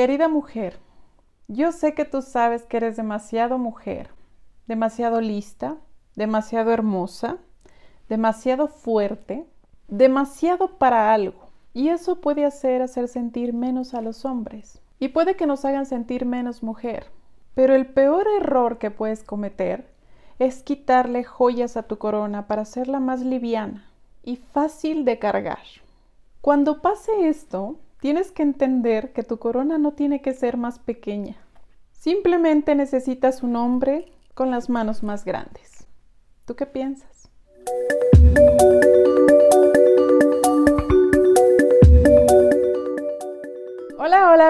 Querida mujer, yo sé que tú sabes que eres demasiado mujer, demasiado lista, demasiado hermosa, demasiado fuerte, demasiado para algo. Y eso puede hacer hacer sentir menos a los hombres. Y puede que nos hagan sentir menos mujer. Pero el peor error que puedes cometer es quitarle joyas a tu corona para hacerla más liviana y fácil de cargar. Cuando pase esto, Tienes que entender que tu corona no tiene que ser más pequeña. Simplemente necesitas un hombre con las manos más grandes. ¿Tú qué piensas?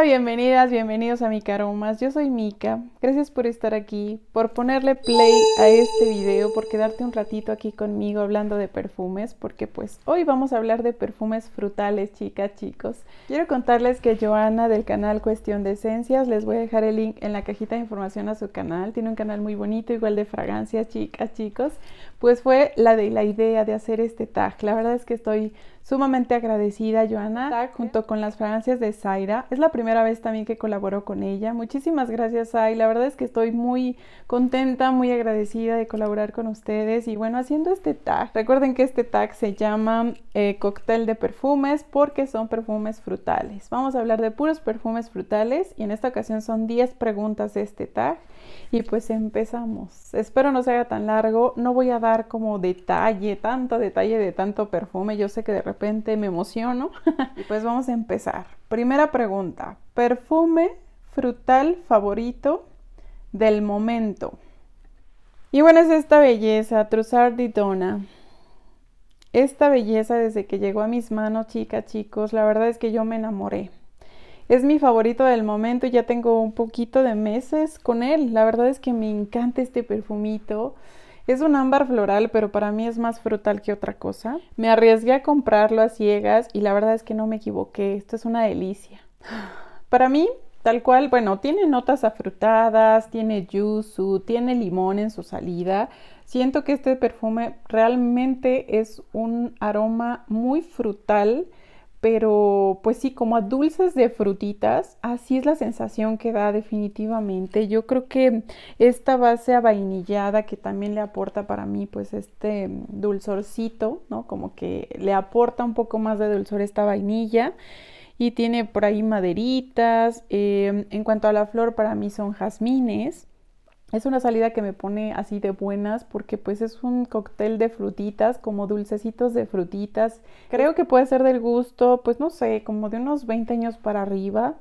bienvenidas, bienvenidos a más. Yo soy Mica, Gracias por estar aquí, por ponerle play a este video, por quedarte un ratito aquí conmigo hablando de perfumes, porque pues hoy vamos a hablar de perfumes frutales, chicas, chicos. Quiero contarles que Joana del canal Cuestión de Esencias, les voy a dejar el link en la cajita de información a su canal. Tiene un canal muy bonito, igual de fragancias, chicas, chicos. Pues fue la de la idea de hacer este tag. La verdad es que estoy Sumamente agradecida, Joana, junto con las fragancias de Zaira. Es la primera vez también que colaboro con ella. Muchísimas gracias, Zay. La verdad es que estoy muy contenta, muy agradecida de colaborar con ustedes. Y bueno, haciendo este tag, recuerden que este tag se llama eh, cóctel de perfumes porque son perfumes frutales. Vamos a hablar de puros perfumes frutales y en esta ocasión son 10 preguntas de este tag. Y pues empezamos. Espero no se haga tan largo. No voy a dar como detalle, tanto detalle de tanto perfume. Yo sé que de repente me emociono. pues vamos a empezar. Primera pregunta, perfume frutal favorito del momento. Y bueno, es esta belleza, Trussard Esta belleza desde que llegó a mis manos, chicas, chicos, la verdad es que yo me enamoré. Es mi favorito del momento, ya tengo un poquito de meses con él. La verdad es que me encanta este perfumito. Es un ámbar floral, pero para mí es más frutal que otra cosa. Me arriesgué a comprarlo a ciegas y la verdad es que no me equivoqué. Esto es una delicia. Para mí, tal cual, bueno, tiene notas afrutadas, tiene yuzu, tiene limón en su salida. Siento que este perfume realmente es un aroma muy frutal pero pues sí, como a dulces de frutitas, así es la sensación que da definitivamente. Yo creo que esta base avainillada que también le aporta para mí pues este dulzorcito, ¿no? Como que le aporta un poco más de dulzor esta vainilla y tiene por ahí maderitas. Eh, en cuanto a la flor, para mí son jazmines. Es una salida que me pone así de buenas porque pues es un cóctel de frutitas, como dulcecitos de frutitas. Creo que puede ser del gusto, pues no sé, como de unos 20 años para arriba.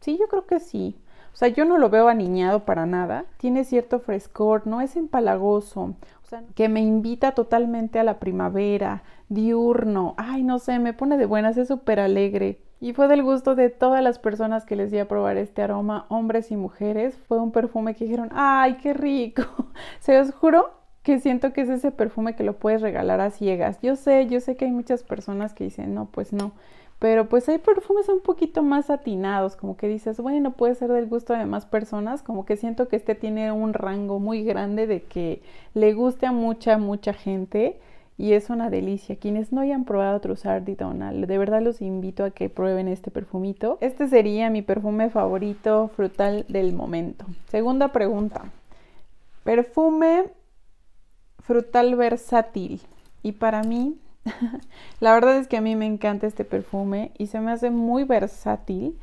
Sí, yo creo que sí. O sea, yo no lo veo aniñado para nada. Tiene cierto frescor, no es empalagoso. O sea, que me invita totalmente a la primavera, diurno. Ay, no sé, me pone de buenas, es súper alegre. Y fue del gusto de todas las personas que les di a probar este aroma, hombres y mujeres. Fue un perfume que dijeron, ¡ay, qué rico! Se os juro que siento que es ese perfume que lo puedes regalar a ciegas. Yo sé, yo sé que hay muchas personas que dicen, no, pues no. Pero pues hay perfumes un poquito más atinados, como que dices, bueno, puede ser del gusto de más personas, como que siento que este tiene un rango muy grande de que le guste a mucha, mucha gente y es una delicia. Quienes no hayan probado Trussardi y de verdad los invito a que prueben este perfumito. Este sería mi perfume favorito frutal del momento. Segunda pregunta. Perfume frutal versátil. Y para mí, la verdad es que a mí me encanta este perfume y se me hace muy versátil.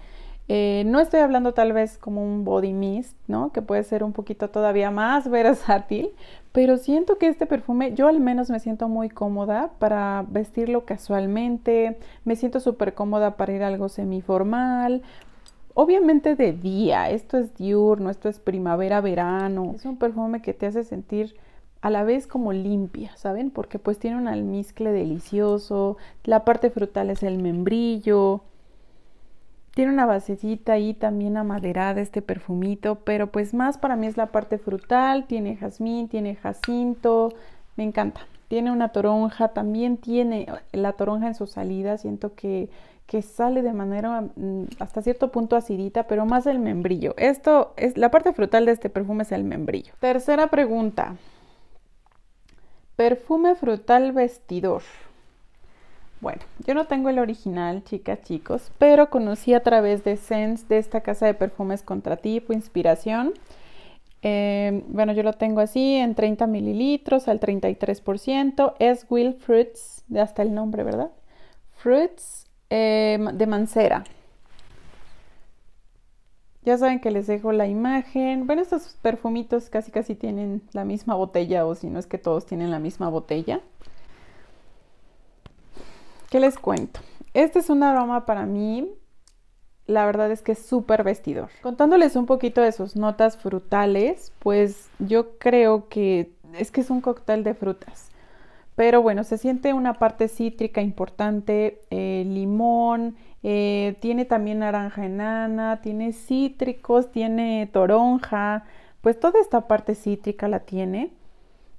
Eh, no estoy hablando tal vez como un body mist, ¿no? Que puede ser un poquito todavía más versátil, pero siento que este perfume, yo al menos me siento muy cómoda para vestirlo casualmente, me siento súper cómoda para ir a algo semiformal. Obviamente de día, esto es diurno, esto es primavera, verano. Es un perfume que te hace sentir a la vez como limpia, ¿saben? Porque pues tiene un almizcle delicioso, la parte frutal es el membrillo, tiene una basecita ahí también amaderada este perfumito, pero pues más para mí es la parte frutal, tiene jazmín, tiene jacinto, me encanta. Tiene una toronja, también tiene eh, la toronja en su salida, siento que, que sale de manera mm, hasta cierto punto acidita, pero más el membrillo. Esto es la parte frutal de este perfume es el membrillo. Tercera pregunta. Perfume frutal vestidor. Bueno, yo no tengo el original, chicas, chicos, pero conocí a través de Sense de esta casa de perfumes contra tipo, inspiración. Eh, bueno, yo lo tengo así en 30 mililitros al 33%. Es Will Fruits, hasta el nombre, ¿verdad? Fruits eh, de Mancera. Ya saben que les dejo la imagen. Bueno, estos perfumitos casi casi tienen la misma botella o si no es que todos tienen la misma botella. ¿Qué les cuento? Este es un aroma para mí, la verdad es que es súper vestidor. Contándoles un poquito de sus notas frutales, pues yo creo que es que es un cóctel de frutas. Pero bueno, se siente una parte cítrica importante, eh, limón, eh, tiene también naranja enana, tiene cítricos, tiene toronja, pues toda esta parte cítrica la tiene.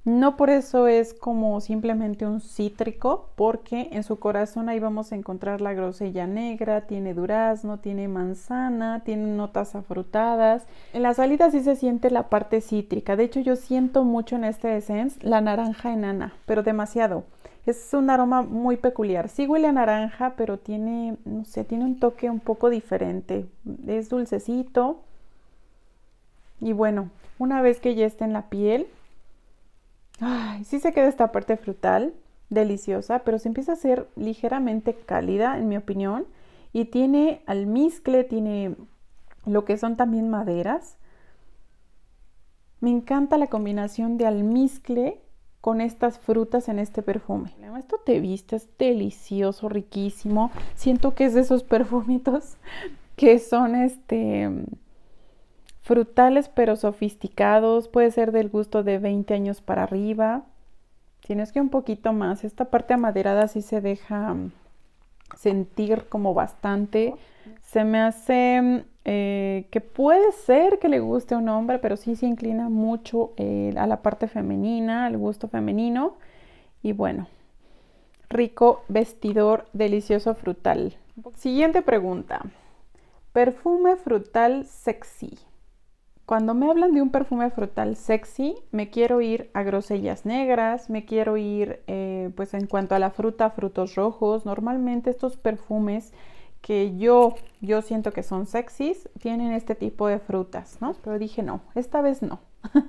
No por eso es como simplemente un cítrico, porque en su corazón ahí vamos a encontrar la grosella negra, tiene durazno, tiene manzana, tiene notas afrutadas. En la salida sí se siente la parte cítrica. De hecho, yo siento mucho en este essence la naranja enana, pero demasiado. Es un aroma muy peculiar. Sí huele a naranja, pero tiene, no sé, tiene un toque un poco diferente. Es dulcecito. Y bueno, una vez que ya esté en la piel, Ay, sí se queda esta parte frutal, deliciosa, pero se empieza a ser ligeramente cálida, en mi opinión, y tiene almizcle, tiene lo que son también maderas. Me encanta la combinación de almizcle con estas frutas en este perfume. Esto te viste, es delicioso, riquísimo. Siento que es de esos perfumitos que son este frutales pero sofisticados, puede ser del gusto de 20 años para arriba, tienes que un poquito más, esta parte amaderada sí se deja mm, sentir como bastante, se me hace mm, eh, que puede ser que le guste a un hombre, pero sí se inclina mucho eh, a la parte femenina, al gusto femenino y bueno, rico vestidor, delicioso frutal. Siguiente pregunta. Perfume frutal sexy. Cuando me hablan de un perfume frutal sexy, me quiero ir a grosellas negras, me quiero ir, eh, pues en cuanto a la fruta, frutos rojos. Normalmente estos perfumes que yo, yo siento que son sexys, tienen este tipo de frutas, ¿no? Pero dije no, esta vez no.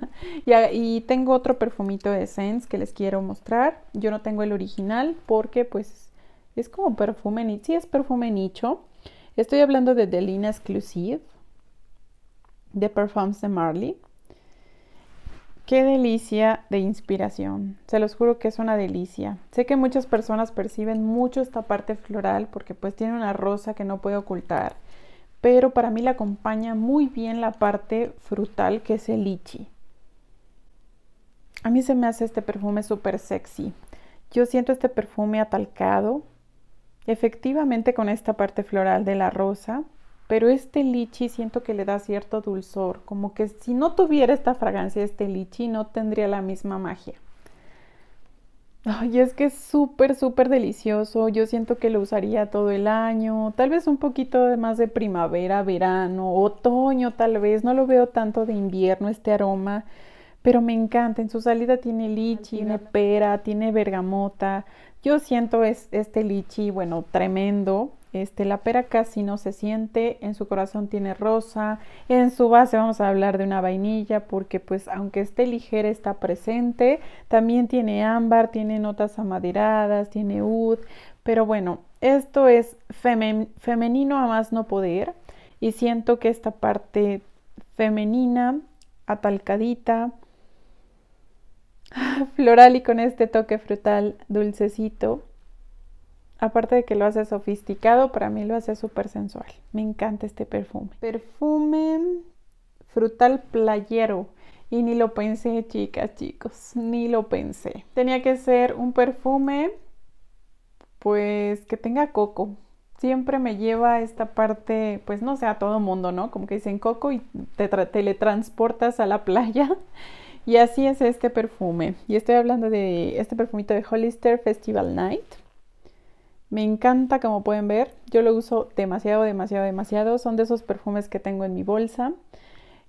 y, tengo otro perfumito de Sense que les quiero mostrar. Yo no tengo el original porque pues es como perfume, sí es perfume nicho. Estoy hablando de Delina Exclusive de Perfumes de Marley. Qué delicia de inspiración. Se los juro que es una delicia. Sé que muchas personas perciben mucho esta parte floral porque pues tiene una rosa que no puede ocultar. Pero para mí la acompaña muy bien la parte frutal que es el lichi. A mí se me hace este perfume súper sexy. Yo siento este perfume atalcado, efectivamente con esta parte floral de la rosa, pero este lichi siento que le da cierto dulzor, como que si no tuviera esta fragancia este lichi no tendría la misma magia. Ay, es que es súper, súper delicioso. Yo siento que lo usaría todo el año. Tal vez un poquito más de primavera, verano, otoño, tal vez. No lo veo tanto de invierno este aroma, pero me encanta. En su salida tiene lichi, tiene pera, tiene bergamota. Yo siento este lichi, bueno, tremendo. Este, la pera casi no se siente, en su corazón tiene rosa, en su base vamos a hablar de una vainilla porque pues aunque esté ligera está presente, también tiene ámbar, tiene notas amaderadas, tiene ud, pero bueno, esto es femenino a más no poder y siento que esta parte femenina, atalcadita, floral y con este toque frutal dulcecito Aparte de que lo hace sofisticado, para mí lo hace súper sensual. Me encanta este perfume. Perfume frutal playero. Y ni lo pensé, chicas, chicos, ni lo pensé. Tenía que ser un perfume, pues, que tenga coco. Siempre me lleva esta parte, pues, no sé, a todo mundo, ¿no? Como que dicen coco y te transportas a la playa. Y así es este perfume. Y estoy hablando de este perfumito de Hollister Festival Night. Me encanta, como pueden ver. Yo lo uso demasiado, demasiado, demasiado. Son de esos perfumes que tengo en mi bolsa.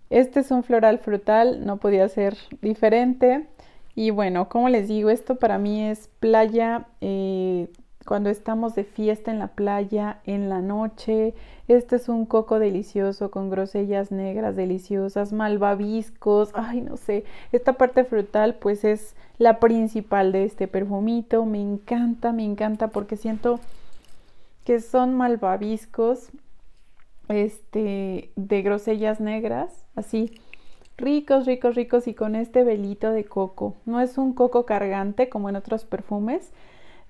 Este es un floral frutal, no podía ser diferente. Y bueno, como les digo, esto para mí es playa, eh, cuando estamos de fiesta en la playa, en la noche. Este es un coco delicioso con grosellas negras deliciosas, malvaviscos, ay no sé. Esta parte frutal pues es la principal de este perfumito. Me encanta, me encanta porque siento que son malvaviscos este de grosellas negras, así ricos, ricos, ricos y con este velito de coco. No es un coco cargante como en otros perfumes,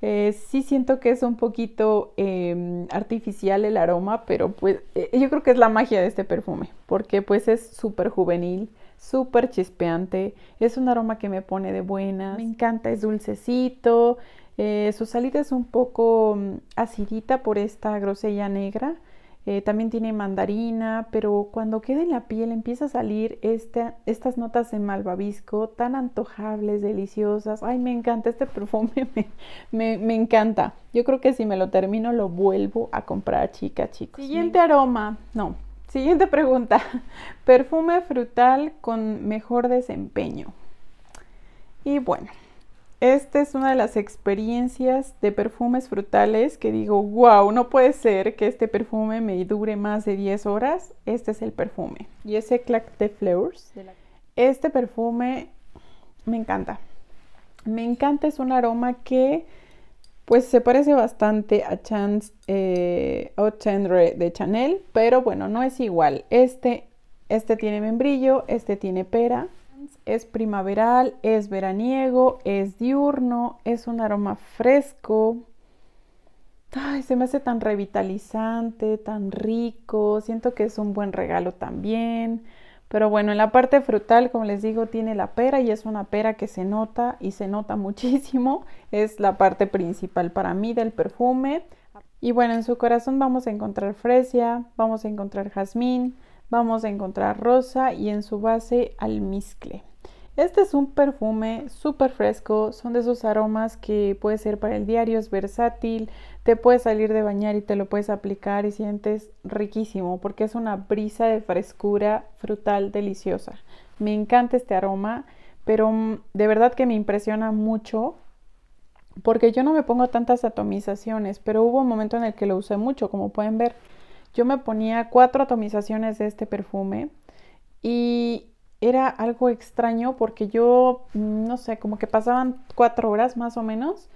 eh, sí siento que es un poquito em, artificial el aroma, pero pues eh, yo creo que es la magia de este perfume, porque pues es súper juvenil, súper chispeante, es un aroma que me pone de buenas, me encanta, es dulcecito, eh, su salida es un poco mm, acidita por esta grosella negra, eh, también tiene mandarina, pero cuando queda en la piel empieza a salir estas notas de malvavisco tan antojables, deliciosas. Ay, me encanta este perfume, me, encanta. Yo creo que si me lo termino lo vuelvo a comprar, chica, chicos. Siguiente aroma, no, Siguiente pregunta. Perfume frutal con mejor desempeño. Y bueno, esta es una de las experiencias de perfumes frutales que digo, wow, no puede ser que este perfume me dure más de 10 horas. Este es el perfume. Y ese Clac de Fleurs. Este perfume me encanta. Me encanta, es un aroma que pues se parece bastante a Chance eh, Tendre de Chanel, pero bueno, no es igual. Este, este tiene membrillo, este tiene pera es primaveral, es veraniego, es diurno, es un aroma fresco. Ay, se me hace tan revitalizante, tan rico. Siento que es un buen regalo también. Pero bueno, en la parte frutal, como les digo, tiene la pera y es una pera que se nota y se nota muchísimo. Es la parte principal para mí del perfume. Y bueno, en su corazón vamos a encontrar fresia, vamos a encontrar jazmín, vamos a encontrar rosa y en su base almizcle. Este es un perfume súper fresco, son de esos aromas que puede ser para el diario, es versátil, te puedes salir de bañar y te lo puedes aplicar y sientes riquísimo porque es una brisa de frescura frutal deliciosa. Me encanta este aroma, pero mm, de verdad que me impresiona mucho porque yo no me pongo tantas atomizaciones, pero hubo un momento en el que lo usé mucho, como pueden ver. Yo me ponía cuatro atomizaciones de este perfume y era algo extraño porque yo, mm, no sé, como que pasaban cuatro horas más o menos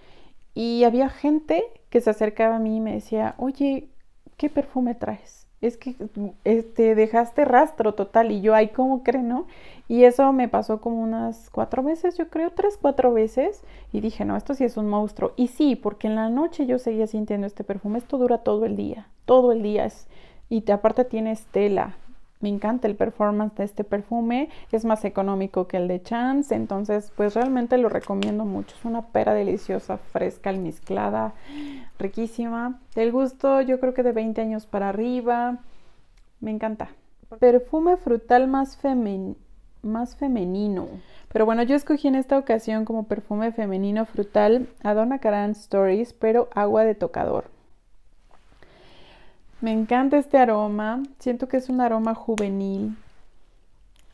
y había gente que se acercaba a mí y me decía, oye, ¿qué perfume traes? Es que este, dejaste rastro total y yo, ay, ¿cómo creen, no? Y eso me pasó como unas cuatro veces, yo creo, tres, cuatro veces y dije, no, esto sí es un monstruo. Y sí, porque en la noche yo seguía sintiendo este perfume, esto dura todo el día todo el día. Es, y te, aparte tiene estela. Me encanta el performance de este perfume. Es más económico que el de Chance. Entonces, pues realmente lo recomiendo mucho. Es una pera deliciosa, fresca, almizclada, riquísima. Del gusto, yo creo que de 20 años para arriba. Me encanta. Perfume frutal más femenino más femenino. Pero bueno, yo escogí en esta ocasión como perfume femenino frutal Adona Caran Stories, pero agua de tocador. Me encanta este aroma, siento que es un aroma juvenil,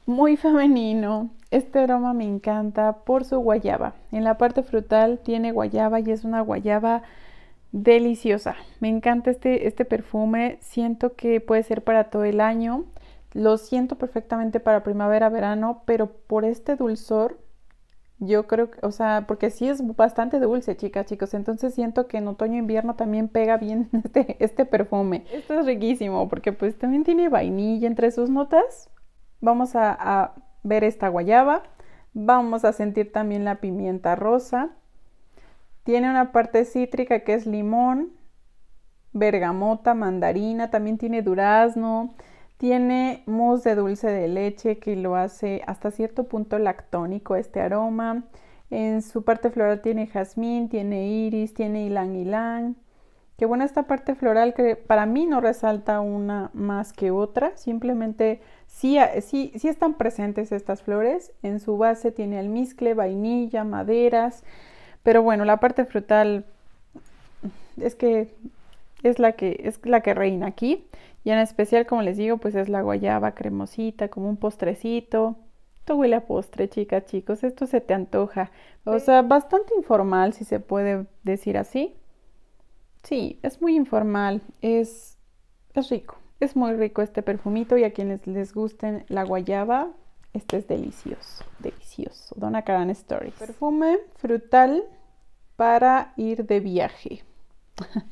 muy femenino. Este aroma me encanta por su guayaba. En la parte frutal tiene guayaba y es una guayaba deliciosa. Me encanta este, este perfume, siento que puede ser para todo el año. Lo siento perfectamente para primavera, verano, pero por este dulzor yo creo, que, o sea, porque sí es bastante dulce, chicas, chicos. Entonces siento que en otoño-invierno también pega bien este, este, perfume. Esto es riquísimo porque pues también tiene vainilla entre sus notas. Vamos a ver esta guayaba. Vamos a sentir también la pimienta rosa. Tiene una parte cítrica que es limón, bergamota, mandarina, también tiene durazno, tiene mousse de dulce de leche que lo hace hasta cierto punto lactónico este aroma. En su parte floral tiene jazmín, tiene iris, tiene ylang ylang. Que bueno, esta parte floral que para mí no resalta una más que otra, simplemente sí, eh, están presentes estas flores. En su base tiene almizcle, vainilla, maderas, pero bueno, la parte frutal es que es la que, es la que reina aquí. Y en especial, como les digo, pues es la guayaba cremosita, como un postrecito. Esto huele a postre, chicas, chicos. Esto se te antoja. O sea, bastante informal, si se puede decir así. Sí, es muy informal. Es, es rico. Es muy rico este perfumito y a quienes les gusten la guayaba, este es delicioso, delicioso. Dona Karan Stories. Perfume frutal para ir de viaje.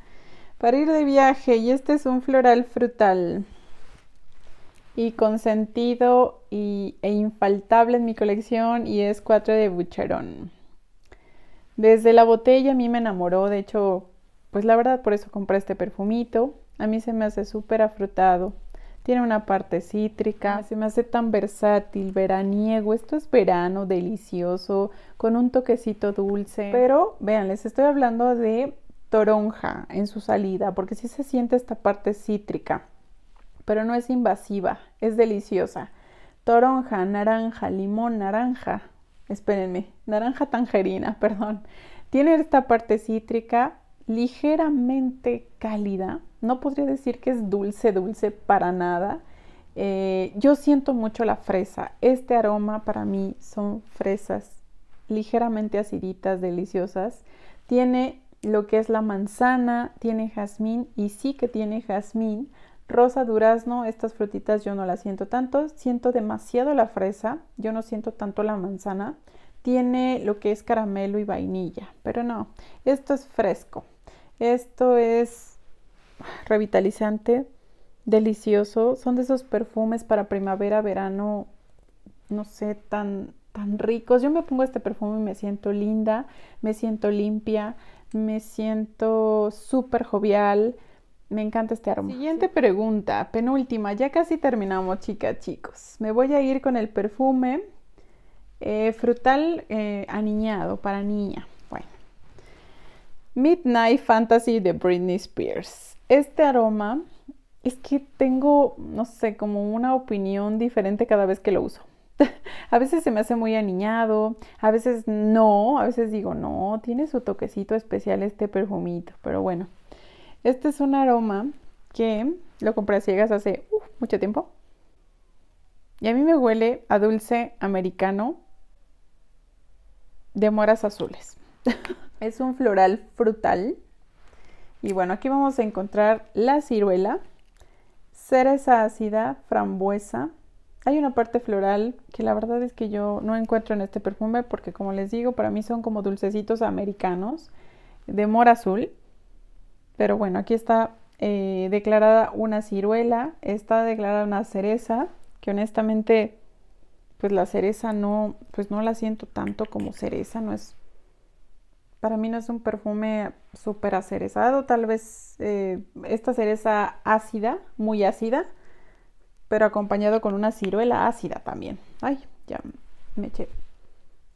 para ir de viaje y este es un floral frutal y consentido y, e infaltable en mi colección y es 4 de Bucherón. Desde la botella a mí me enamoró, de hecho, pues la verdad por eso compré este perfumito. A mí se me hace súper afrutado, tiene una parte cítrica, se me hace tan versátil, veraniego, esto es verano, delicioso, con un toquecito dulce. Pero vean, les estoy hablando de toronja en su salida, porque si se siente esta parte cítrica, pero no es invasiva, es deliciosa. Toronja, naranja, limón, naranja, espérenme, naranja tangerina, perdón. Tiene esta parte cítrica ligeramente cálida, no podría decir que es dulce, dulce para nada. Eh, yo siento mucho la fresa, este aroma para mí son fresas ligeramente aciditas, deliciosas. Tiene lo que es la manzana tiene jazmín y sí que tiene jazmín. Rosa, durazno, estas frutitas yo no las siento tanto. Siento demasiado la fresa, yo no siento tanto la manzana. Tiene lo que es caramelo y vainilla, pero no, esto es fresco. Esto es revitalizante, delicioso. Son de esos perfumes para primavera, verano, no sé, tan, tan ricos. Yo me pongo este perfume y me siento linda, me siento limpia, me siento súper jovial, me encanta este aroma. Siguiente pregunta, penúltima, ya casi terminamos, chicas, chicos. Me voy a ir con el perfume eh, frutal eh, aniñado para niña. Bueno, Midnight Fantasy de Britney Spears. Este aroma es que tengo, no sé, como una opinión diferente cada vez que lo uso. a veces se me hace muy aniñado, a veces no, a veces digo, no, tiene su toquecito especial este perfumito, pero bueno, este es un aroma que lo compré a ciegas hace uh, mucho tiempo. Y a mí me huele a dulce americano de moras azules. es un floral frutal. Y bueno, aquí vamos a encontrar la ciruela, cereza ácida, frambuesa, hay una parte floral que la verdad es que yo no encuentro en este perfume porque como les digo, para mí son como dulcecitos americanos de mora azul. Pero bueno, aquí está eh, declarada una ciruela, está declarada una cereza, que honestamente, pues la cereza no, pues no la siento tanto como cereza, no es, para mí no es un perfume súper acerezado, tal vez eh, esta cereza ácida, muy ácida, pero acompañado con una ciruela ácida también. Ay, ya me eché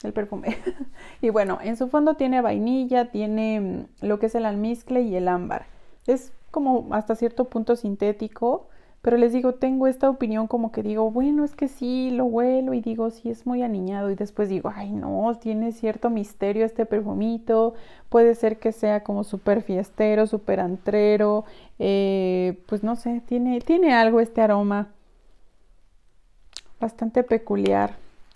el perfume. y bueno, en su fondo tiene vainilla, tiene mm, lo que es el almizcle y el ámbar. Es como hasta cierto punto sintético, pero les digo, tengo esta opinión como que digo, bueno, es que sí, lo huelo y digo, sí, es muy aniñado y después digo, ay, no, tiene cierto misterio este perfumito, puede ser que sea como súper fiestero, súper antrero, eh, pues no sé, tiene, tiene algo este aroma bastante peculiar.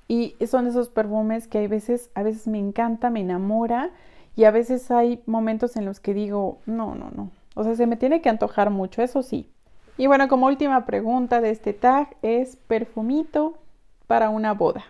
Y son esos perfumes que hay veces, a veces me encanta, me enamora y a veces hay momentos en los que digo, no, no, no. O sea, se me tiene que antojar mucho, eso sí. Y bueno, como última pregunta de este tag es perfumito para una boda.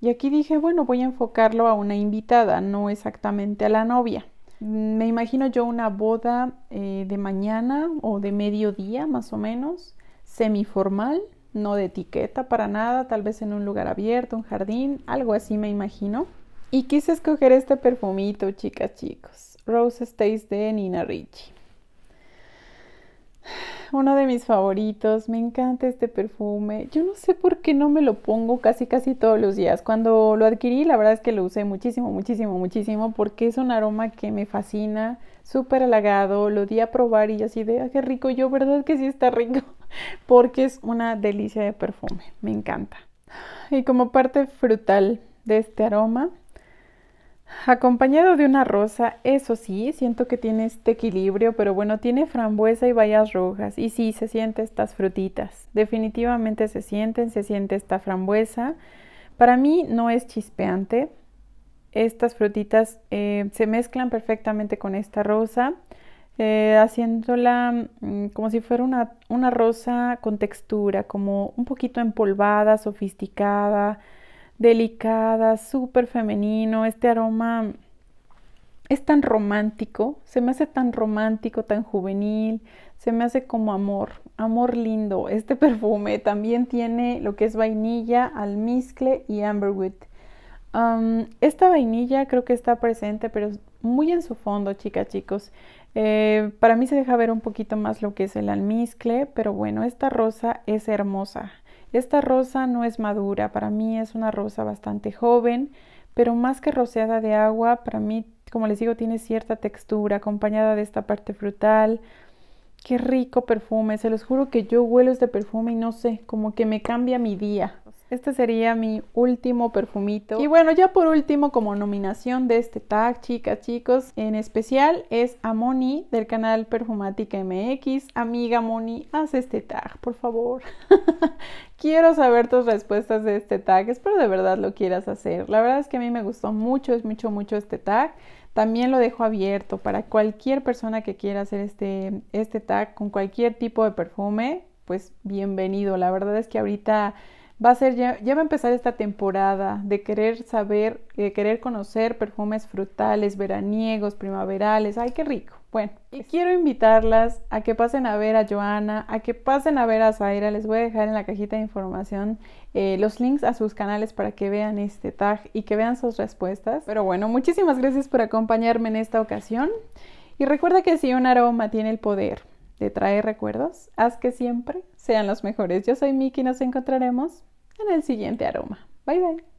Y aquí dije, bueno, voy a enfocarlo a una invitada, no exactamente a la novia. Me imagino yo una boda eh, de mañana o de mediodía, más o menos, semiformal, no de etiqueta para nada, tal vez en un lugar abierto, un jardín, algo así me imagino. Y quise escoger este perfumito, chicas, chicos. Rose Stays de Nina Ricci. Uno de mis favoritos, me encanta este perfume. Yo no sé por qué no me lo pongo casi casi todos los días. Cuando lo adquirí, la verdad es que lo usé muchísimo, muchísimo, muchísimo porque es un aroma que me fascina, súper halagado. Lo di a probar y así de, ah, qué rico, yo, ¿verdad que sí está rico? porque es una delicia de perfume, me encanta. Y como parte frutal de este aroma, acompañado de una rosa, eso sí, siento que tiene este equilibrio, pero bueno, tiene frambuesa y bayas rojas. Y sí, se siente estas frutitas, definitivamente se sienten, se siente esta frambuesa. Para mí no es chispeante, estas frutitas eh, se mezclan perfectamente con esta rosa. Eh, haciéndola mm, como si fuera una, rosa con textura, como un poquito empolvada, sofisticada, delicada, súper femenino. Este aroma es tan romántico, se me hace tan romántico, tan juvenil, se me hace como amor, amor lindo. Este perfume también tiene lo que es vainilla, almizcle y amberwood. esta vainilla creo que está presente, pero muy en su fondo, chicas, chicos. Eh, para mí se deja ver un poquito más lo que es el almizcle, pero bueno, esta rosa es hermosa. Esta rosa no es madura, para mí es una rosa bastante joven, pero más que roceada de agua, para mí, como les digo, tiene cierta textura acompañada de esta parte frutal. Qué rico perfume, se los juro que yo huelo este perfume y no sé, como que me cambia mi día. Este sería mi último perfumito. Y bueno, ya por último, como nominación de este tag, chicas, chicos, en especial es a Moni del canal Perfumática MX. Amiga Moni, haz este tag, por favor. Quiero saber tus respuestas de este tag. Espero de verdad lo quieras hacer. La verdad es que a mí me gustó mucho, es mucho, mucho este tag. También lo dejo abierto para cualquier persona que quiera hacer este, este tag con cualquier tipo de perfume. Pues bienvenido. La verdad es que ahorita va a ser ya, va a empezar esta temporada de querer saber, de querer conocer perfumes frutales, veraniegos, primaverales. ¡Ay, qué rico! Bueno, quiero invitarlas a que pasen a ver a Joana, a que pasen a ver a Zaira. Les voy a dejar en la cajita de información eh, los links a sus canales para que vean este tag y que vean sus respuestas. Pero bueno, muchísimas gracias por acompañarme en esta ocasión. Y recuerda que si un aroma tiene el poder te trae recuerdos, haz que siempre sean los mejores. Yo soy Miki y nos encontraremos en el siguiente aroma. Bye bye.